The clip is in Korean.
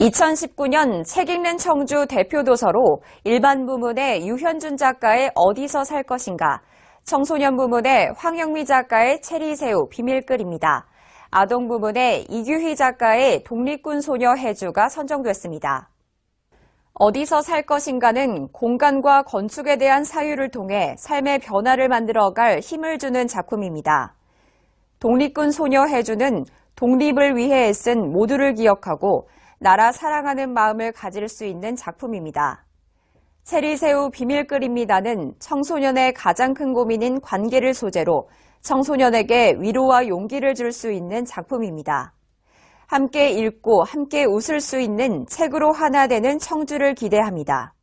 2019년 책 읽는 청주 대표 도서로 일반 부문의 유현준 작가의 어디서 살 것인가, 청소년 부문의 황영미 작가의 체리새우 비밀글입니다. 아동 부문의 이규희 작가의 독립군 소녀 해주가 선정됐습니다. 어디서 살 것인가는 공간과 건축에 대한 사유를 통해 삶의 변화를 만들어갈 힘을 주는 작품입니다. 독립군 소녀 해주는 독립을 위해 애쓴 모두를 기억하고 나라 사랑하는 마음을 가질 수 있는 작품입니다. 체리새우 비밀 글입니다는 청소년의 가장 큰 고민인 관계를 소재로 청소년에게 위로와 용기를 줄 수 있는 작품입니다. 함께 읽고 함께 웃을 수 있는 책으로 하나 되는 청주를 기대합니다.